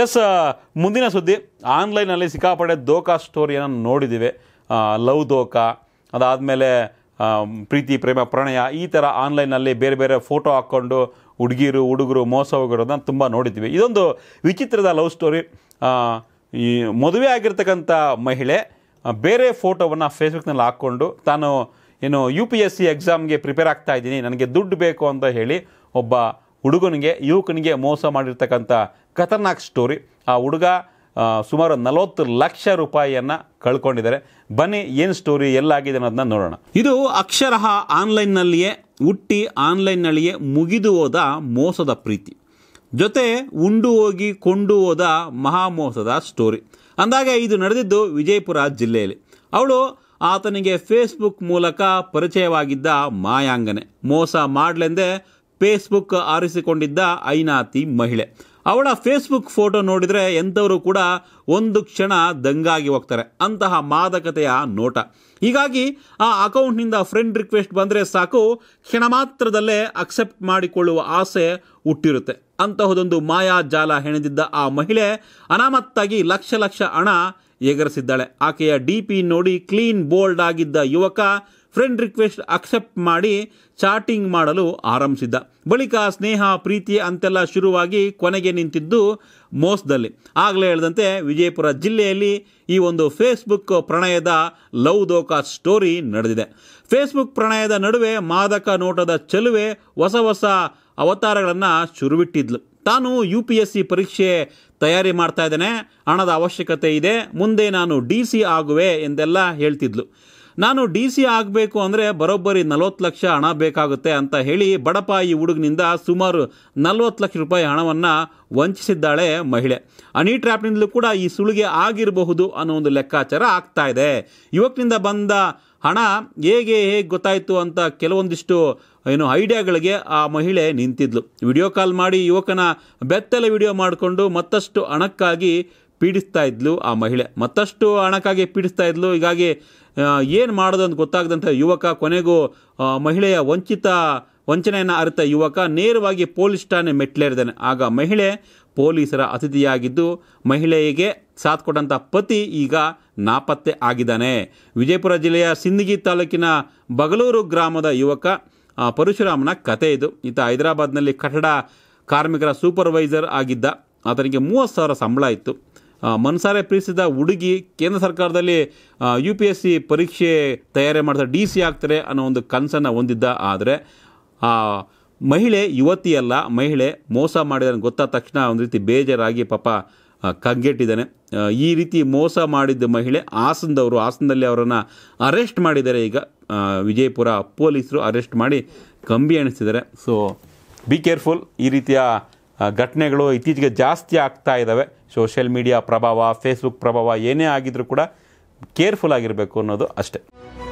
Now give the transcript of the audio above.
S ಮುಂದಿನ ಸುದ್ದಿ ಆನ್ಲೈನಲ್ಲಿ ಸಿಕ್ಕಾಪಡೆ ದೋಖಾ ಸ್ಟೋರಿಯನ್ನು ನೋಡಿದ್ದೀವಿ ಲವ್ ದೋಕಾ ಅದಾದಮೇಲೆ ಪ್ರೀತಿ ಪ್ರೇಮ ಪ್ರಣಯ ಈ ಥರ ಆನ್ಲೈನಲ್ಲಿ ಬೇರೆ ಬೇರೆ ಫೋಟೋ ಹಾಕ್ಕೊಂಡು ಹುಡುಗಿರು ಹುಡುಗರು ಮೋಸ ಹೋಗಿರೋದನ್ನ ತುಂಬ ನೋಡಿದ್ದೀವಿ ಇದೊಂದು ವಿಚಿತ್ರದ ಲವ್ ಸ್ಟೋರಿ ಈ ಮದುವೆ ಆಗಿರ್ತಕ್ಕಂಥ ಮಹಿಳೆ ಬೇರೆ ಫೋಟೋವನ್ನು ಫೇಸ್ಬುಕ್ನಲ್ಲಿ ಹಾಕ್ಕೊಂಡು ತಾನು ಏನು ಯು ಪಿ ಎಸ್ ಸಿ ಎಕ್ಸಾಮ್ಗೆ ಪ್ರಿಪೇರ್ ಆಗ್ತಾ ನನಗೆ ದುಡ್ಡು ಬೇಕು ಅಂತ ಹೇಳಿ ಒಬ್ಬ ಹುಡುಗನಿಗೆ ಯುವಕನಿಗೆ ಮೋಸ ಮಾಡಿರ್ತಕ್ಕಂಥ ಖತರ್ನಾಕ್ ಸ್ಟೋರಿ ಆ ಹುಡುಗ ಸುಮಾರು ನಲವತ್ತು ಲಕ್ಷ ರೂಪಾಯಿಯನ್ನು ಕಳ್ಕೊಂಡಿದ್ದಾರೆ ಬನ್ನಿ ಏನು ಸ್ಟೋರಿ ಎಲ್ಲಾಗಿದೆ ಅನ್ನೋದನ್ನ ನೋಡೋಣ ಇದು ಅಕ್ಷರಹ ಆನ್ಲೈನ್ನಲ್ಲಿಯೇ ಹುಟ್ಟಿ ಆನ್ಲೈನ್ನಲ್ಲಿಯೇ ಮುಗಿದು ಹೋದ ಮೋಸದ ಪ್ರೀತಿ ಜೊತೆ ಉಂಡು ಹೋಗಿ ಕೊಂಡು ಹೋದ ಮಹಾಮೋಸದ ಸ್ಟೋರಿ ಅಂದಾಗೆ ಇದು ನಡೆದಿದ್ದು ವಿಜಯಪುರ ಜಿಲ್ಲೆಯಲ್ಲಿ ಅವಳು ಆತನಿಗೆ ಫೇಸ್ಬುಕ್ ಮೂಲಕ ಪರಿಚಯವಾಗಿದ್ದ ಮಾಯಾಂಗನೆ ಮೋಸ ಮಾಡಲೆಂದೇ ಫೇಸ್ಬುಕ್ ಆರಿಸಿಕೊಂಡಿದ್ದ ಐನಾತಿ ಮಹಿಳೆ ಅವಳ ಫೇಸ್ಬುಕ್ ಫೋಟೋ ನೋಡಿದರೆ ಎಂಥವರು ಕೂಡ ಒಂದು ಕ್ಷಣ ದಂಗಾಗಿ ಹೋಗ್ತಾರೆ ಅಂತಹ ಮಾದಕತೆಯ ನೋಟ ಹೀಗಾಗಿ ಆ ಅಕೌಂಟ್ನಿಂದ ಫ್ರೆಂಡ್ ರಿಕ್ವೆಸ್ಟ್ ಬಂದರೆ ಸಾಕು ಕ್ಷಣ ಮಾತ್ರದಲ್ಲೇ ಅಕ್ಸೆಪ್ಟ್ ಮಾಡಿಕೊಳ್ಳುವ ಆಸೆ ಹುಟ್ಟಿರುತ್ತೆ ಅಂತಹದೊಂದು ಜಾಲ ಹೆಣೆದಿದ್ದ ಆ ಮಹಿಳೆ ಅನಾಮತ್ತಾಗಿ ಲಕ್ಷ ಲಕ್ಷ ಹಣ ಎಗರಿಸಿದ್ದಾಳೆ ಆಕೆಯ ಡಿ ಪಿ ನೋಡಿ ಕ್ಲೀನ್ ಬೋಲ್ಡ್ ಆಗಿದ್ದ ಯುವಕ ಫ್ರೆಂಡ್ ರಿಕ್ವೆಸ್ಟ್ ಅಕ್ಸೆಪ್ಟ್ ಮಾಡಿ ಚಾಟಿಂಗ್ ಮಾಡಲು ಆರಂಭಿಸಿದ್ದ ಬಳಿಕ ಸ್ನೇಹ ಪ್ರೀತಿ ಅಂತೆಲ್ಲ ಶುರುವಾಗಿ ಕೊನೆಗೆ ನಿಂತಿದ್ದು ಮೋಸದಲ್ಲಿ ಆಗಲೇ ಹೇಳಿದಂತೆ ವಿಜಯಪುರ ಜಿಲ್ಲೆಯಲ್ಲಿ ಈ ಒಂದು ಫೇಸ್ಬುಕ್ ಪ್ರಣಯದ ಲವ್ ದೋಕಾ ಸ್ಟೋರಿ ನಡೆದಿದೆ ಫೇಸ್ಬುಕ್ ಪ್ರಣಯದ ನಡುವೆ ಮಾದಕ ನೋಟದ ಚೆಲುವೆ ಹೊಸ ಹೊಸ ಅವತಾರಗಳನ್ನು ಶುರುವಿಟ್ಟಿದ್ಲು ತಾನು ಯು ಪಿ ಎಸ್ ಸಿ ಪರೀಕ್ಷೆ ತಯಾರಿ ಮಾಡ್ತಾ ಇದ್ದೇನೆ ಹಣದ ಅವಶ್ಯಕತೆ ಇದೆ ಮುಂದೆ ನಾನು ಡಿ ಸಿ ಆಗುವೆ ಎಂದೆಲ್ಲ ಹೇಳ್ತಿದ್ಲು ನಾನು ಡಿ ಸಿ ಆಗಬೇಕು ಅಂದರೆ ಬರೋಬ್ಬರಿ ನಲವತ್ತು ಲಕ್ಷ ಹಣ ಬೇಕಾಗುತ್ತೆ ಅಂತ ಹೇಳಿ ಬಡಪಾಯಿ ಹುಡುಗನಿಂದ ಸುಮಾರು ನಲವತ್ತು ಲಕ್ಷ ರೂಪಾಯಿ ಹಣವನ್ನು ವಂಚಿಸಿದ್ದಾಳೆ ಮಹಿಳೆ ಅನಿ ಟ್ರ್ಯಾಪ್ನಿಂದಲೂ ಕೂಡ ಈ ಸುಳಿಗೆ ಆಗಿರಬಹುದು ಅನ್ನೋ ಒಂದು ಲೆಕ್ಕಾಚಾರ ಆಗ್ತಾ ಇದೆ ಯುವಕನಿಂದ ಬಂದ ಹಣ ಹೇಗೆ ಹೇಗೆ ಗೊತ್ತಾಯಿತು ಅಂತ ಕೆಲವೊಂದಿಷ್ಟು ಏನು ಐಡಿಯಾಗಳಿಗೆ ಆ ಮಹಿಳೆ ನಿಂತಿದ್ಲು ವಿಡಿಯೋ ಕಾಲ್ ಮಾಡಿ ಯುವಕನ ಬೆತ್ತಲೆ ವಿಡಿಯೋ ಮಾಡಿಕೊಂಡು ಮತ್ತಷ್ಟು ಹಣಕ್ಕಾಗಿ ಪೀಡಿಸ್ತಾ ಇದ್ಲು ಆ ಮಹಿಳೆ ಮತ್ತಷ್ಟು ಹಣಕ್ಕಾಗಿ ಪೀಡಿಸ್ತಾ ಇದ್ಲು ಹೀಗಾಗಿ ಏನು ಮಾಡೋದು ಅಂತ ಗೊತ್ತಾಗದಂಥ ಯುವಕ ಕೊನೆಗೂ ಮಹಿಳೆಯ ವಂಚಿತ ವಂಚನೆಯನ್ನು ಅರಿತ ಯುವಕ ನೇರವಾಗಿ ಪೊಲೀಸ್ ಠಾಣೆ ಮೆಟ್ಲೇರಿದ್ದಾನೆ ಆಗ ಮಹಿಳೆ ಪೊಲೀಸರ ಅತಿಥಿಯಾಗಿದ್ದು ಮಹಿಳೆಗೆ ಸಾಥ್ ಕೊಟ್ಟಂಥ ಪತಿ ಈಗ ನಾಪತ್ತೆ ಆಗಿದ್ದಾನೆ ವಿಜಯಪುರ ಜಿಲ್ಲೆಯ ಸಿಂದಗಿ ತಾಲೂಕಿನ ಬಗಲೂರು ಗ್ರಾಮದ ಯುವಕ ಪರಶುರಾಮನ ಕತೆ ಇದು ಈತ ಹೈದರಾಬಾದ್ನಲ್ಲಿ ಕಟ್ಟಡ ಕಾರ್ಮಿಕರ ಸೂಪರ್ವೈಸರ್ ಆಗಿದ್ದ ಆತನಿಗೆ ಮೂವತ್ತು ಸಾವಿರ ಸಂಬಳ ಇತ್ತು ಮನಸಾರೆ ಪ್ರೀತಿಸಿದ ಹುಡುಗಿ ಕೇಂದ್ರ ಸರ್ಕಾರದಲ್ಲಿ ಯು ಪಿ ಎಸ್ ಸಿ ಪರೀಕ್ಷೆ ತಯಾರಿ ಮಾಡ್ತಾರೆ ಡಿ ಸಿ ಆಗ್ತಾರೆ ಅನ್ನೋ ಒಂದು ಕನಸನ್ನು ಹೊಂದಿದ್ದ ಆದರೆ ಆ ಮಹಿಳೆ ಯುವತಿಯಲ್ಲ ಮಹಿಳೆ ಮೋಸ ಮಾಡಿದ ಗೊತ್ತಾದ ತಕ್ಷಣ ಒಂದು ರೀತಿ ಬೇಜಾರಾಗಿ ಪಾಪ ಕಗ್ಗೆಟ್ಟಿದ್ದಾನೆ ಈ ರೀತಿ ಮೋಸ ಮಾಡಿದ್ದ ಮಹಿಳೆ ಹಾಸನದವರು ಹಾಸನದಲ್ಲಿ ಅವರನ್ನು ಅರೆಸ್ಟ್ ಮಾಡಿದ್ದಾರೆ ಈಗ ವಿಜಯಪುರ ಪೊಲೀಸರು ಅರೆಸ್ಟ್ ಮಾಡಿ ಕಂಬಿ ಎಣಿಸಿದ್ದಾರೆ ಸೊ ಬಿ ಕೇರ್ಫುಲ್ ಈ ರೀತಿಯ ಘಟನೆಗಳು ಇತ್ತೀಚೆಗೆ ಜಾಸ್ತಿ ಆಗ್ತಾ ಇದ್ದಾವೆ ಸೋಷಿಯಲ್ ಮೀಡಿಯಾ ಪ್ರಭಾವ ಫೇಸ್ಬುಕ್ ಪ್ರಭಾವ ಏನೇ ಆಗಿದ್ರೂ ಕೂಡ ಕೇರ್ಫುಲ್ ಆಗಿರಬೇಕು ಅನ್ನೋದು ಅಷ್ಟೇ